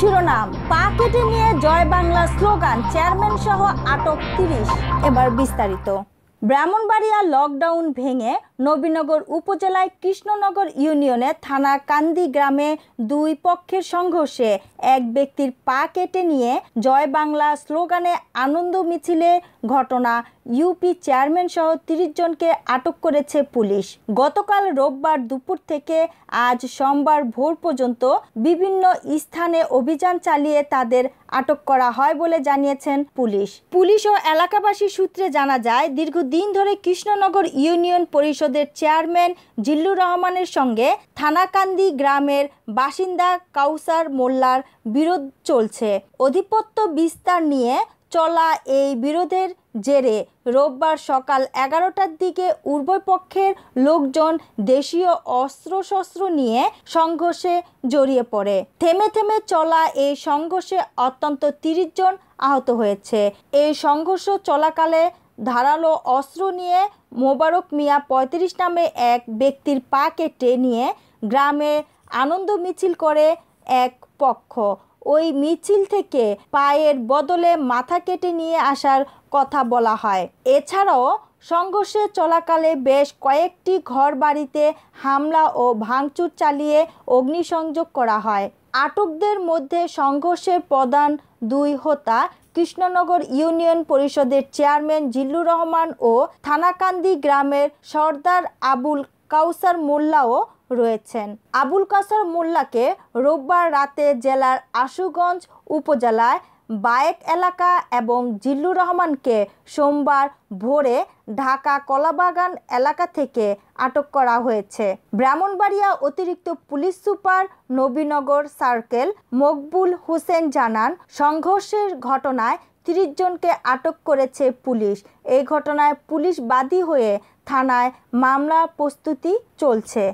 শিরোনাম পা কেটে নিয়ে জয় বাংলা স্লোগান চেয়ারম্যান সহ আটক তিরিশ এবার বিস্তারিত ব্রাহ্মণবাড়িয়া লকডাউন ভেঙে নবীনগর উপজেলায় কৃষ্ণনগর ইউনিয়নে থানা কান্দি গ্রামে দুই পক্ষের সংঘর্ষে এক ব্যক্তির পা কেটে নিয়ে জয় বাংলা স্লোগানে আনন্দ মিছিলে ঘটনা ইউপি চেয়ারম্যান সহ তিরিশ জনকে আটক করেছে পুলিশ গতকাল রোববার দুপুর থেকে আজ সোমবার ভোর পর্যন্ত বিভিন্ন স্থানে অভিযান চালিয়ে তাদের আটক করা হয় বলে জানিয়েছেন পুলিশ পুলিশ ও এলাকাবাসী সূত্রে জানা যায় দীর্ঘদিন ধরে কৃষ্ণনগর ইউনিয়ন পরিষদের চেয়ারম্যান জিল্লুর রহমানের সঙ্গে থানাকান্দি গ্রামের বাসিন্দা কাউসার মোল্লার বিরোধ চলছে অধিপত্য বিস্তার নিয়ে চলা এই বিরোধের জেরে রোববার সকাল এগারোটার দিকে উর্বপক্ষের লোকজন দেশীয় অস্ত্রশস্ত্র নিয়ে সংঘর্ষে জড়িয়ে পড়ে থেমে থেমে চলা এই সংঘর্ষে অত্যন্ত তিরিশ জন আহত হয়েছে এই সংঘর্ষ চলাকালে ধারালো অস্ত্র নিয়ে মোবারক মিয়া ৩৫ নামে এক ব্যক্তির পা কেটে নিয়ে গ্রামে আনন্দ মিছিল করে এক পক্ষ ওই মিছিল থেকে পায়ের বদলে মাথা কেটে নিয়ে আসার কথা বলা হয় এছাড়াও সংঘর্ষে চলাকালে বেশ কয়েকটি ঘর বাড়িতে হামলা ও ভাঙচুর চালিয়ে অগ্নিসংযোগ করা হয় আটকদের মধ্যে সংঘর্ষের প্রধান দুই হোতা কৃষ্ণনগর ইউনিয়ন পরিষদের চেয়ারম্যান জিল্লুর রহমান ও থানাকান্দি গ্রামের সর্দার আবুল কাউসার মোল্লাও রয়েছেন আবুল কাসর মোল্লাকে রোববার রাতে জেলার আশুগঞ্জ উপজেলায় বায়েক এলাকা এবং জিল্লুর রহমানকে সোমবার ভোরে ঢাকা কলাবাগান এলাকা থেকে আটক করা হয়েছে ব্রাহ্মণবাড়িয়া অতিরিক্ত police super Nabinagar circle Maqbul Hossain জানান সংঘর্ষের ঘটনায় তিরিশ জনকে আটক করেছে পুলিশ এই ঘটনায় পুলিশ বাদী হয়ে থানায় মামলা প্রস্তুতি চলছে